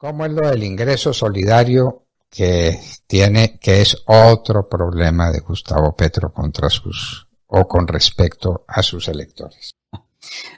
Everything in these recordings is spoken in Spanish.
¿Cómo es lo del ingreso solidario que tiene, que es otro problema de Gustavo Petro contra sus o con respecto a sus electores.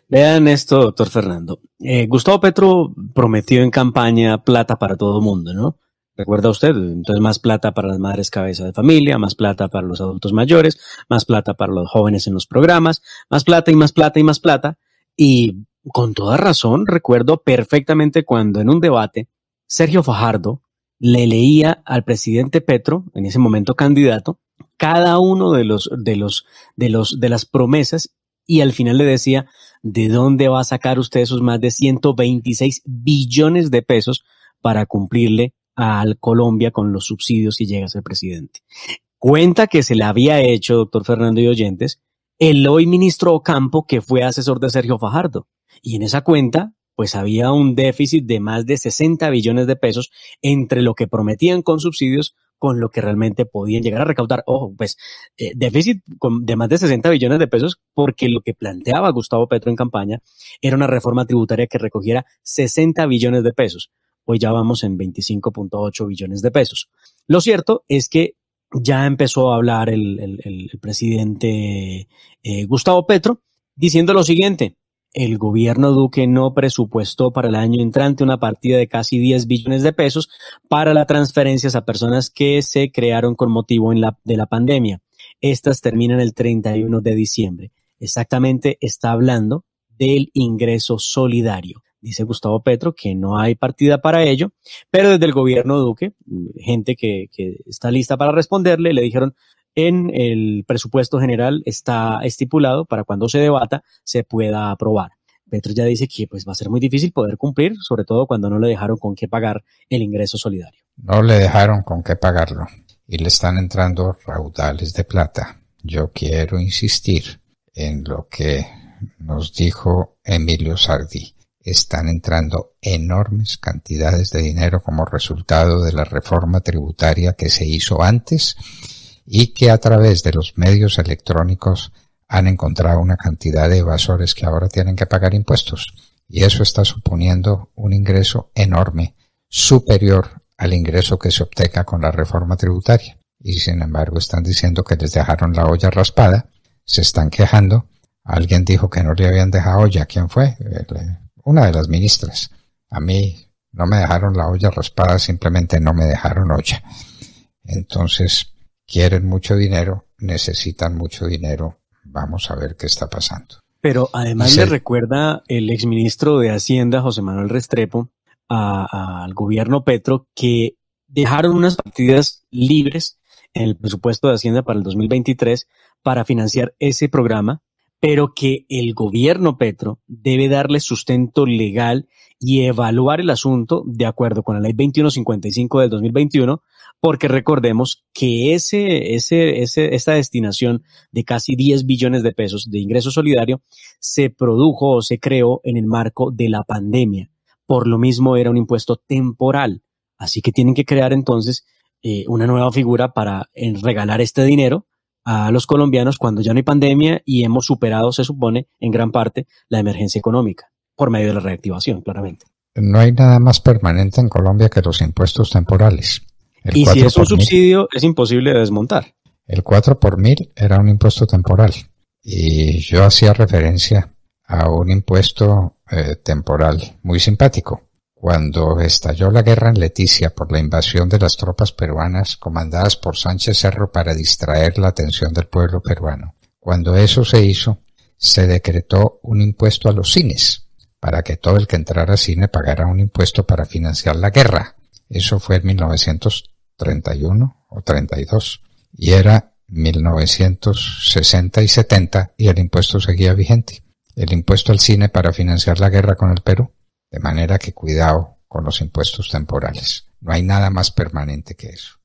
Vean esto, doctor Fernando. Eh, Gustavo Petro prometió en campaña plata para todo el mundo, ¿no? Recuerda usted, entonces más plata para las madres cabeza de familia, más plata para los adultos mayores, más plata para los jóvenes en los programas, más plata y más plata y más plata. Y con toda razón, recuerdo perfectamente cuando en un debate Sergio Fajardo le leía al presidente Petro, en ese momento candidato, cada uno de los de los de los de las promesas y al final le decía, ¿de dónde va a sacar usted esos más de 126 billones de pesos para cumplirle al Colombia con los subsidios si llega a ser presidente? Cuenta que se le había hecho, doctor Fernando y Oyentes, el hoy ministro Ocampo, que fue asesor de Sergio Fajardo. Y en esa cuenta, pues había un déficit de más de 60 billones de pesos entre lo que prometían con subsidios con lo que realmente podían llegar a recaudar. Ojo, pues eh, déficit de más de 60 billones de pesos porque lo que planteaba Gustavo Petro en campaña era una reforma tributaria que recogiera 60 billones de pesos. Hoy ya vamos en 25.8 billones de pesos. Lo cierto es que ya empezó a hablar el, presidente eh, Gustavo Petro diciendo lo siguiente. El gobierno Duque no presupuestó para el año entrante una partida de casi 10 billones de pesos para las transferencias a personas que se crearon con motivo de la pandemia. Estas terminan el 31 de diciembre. Exactamente está hablando del ingreso solidario dice Gustavo Petro que no hay partida para ello, pero desde el gobierno Duque, gente que, está lista para responderle, le dijeron, en el presupuesto general está estipulado para cuando se debata se pueda aprobar. Petro ya dice que pues va a ser muy difícil poder cumplir, sobre todo cuando no le dejaron con qué pagar el ingreso solidario. No le dejaron con qué pagarlo y le están entrando raudales de plata. Yo quiero insistir en lo que nos dijo Emilio Sardí están entrando enormes cantidades de dinero como resultado de la reforma tributaria que se hizo antes y que a través de los medios electrónicos han encontrado una cantidad de evasores que ahora tienen que pagar impuestos. Y eso está suponiendo un ingreso enorme, superior al ingreso que se obtenga con la reforma tributaria. Y sin embargo están diciendo que les dejaron la olla raspada, se están quejando. Alguien dijo que no le habían dejado olla. ¿Quién fue? Eh, una de las ministras. A mí no me dejaron la olla raspada, simplemente no me dejaron olla. Entonces, quieren mucho dinero, necesitan mucho dinero. Vamos a ver qué está pasando. Pero además le recuerda el exministro de Hacienda, José Manuel Restrepo, al gobierno Petro que dejaron unas partidas libres en el presupuesto de Hacienda para el 2023 para financiar ese programa pero que el gobierno Petro debe darle sustento legal y evaluar el asunto de acuerdo con la ley 2155 del 2021, porque recordemos que ese, ese, ese, esta destinación de casi 10 billones de pesos de ingreso solidario se produjo o se creó en el marco de la pandemia. Por lo mismo era un impuesto temporal. Así que tienen que crear entonces eh, una nueva figura para eh, regalar este dinero a los colombianos cuando ya no hay pandemia y hemos superado, se supone, en gran parte la emergencia económica por medio de la reactivación, claramente. No hay nada más permanente en Colombia que los impuestos temporales. y si es un subsidio, es imposible de desmontar. El 4 por mil era un impuesto temporal. Y yo hacía referencia a un impuesto eh, temporal muy simpático, cuando estalló la guerra en Leticia por la invasión de las tropas peruanas comandadas por Sánchez Cerro para distraer la atención del pueblo peruano. Cuando eso se hizo, se decretó un impuesto a los cines, para que todo el que entrara a cine pagara un impuesto para financiar la guerra. Eso fue en 1931 o 32. Y era 1960 y 70 y el impuesto seguía vigente. El impuesto al cine para financiar la guerra con el Perú. De manera que cuidado con los impuestos temporales. No hay nada más permanente que eso.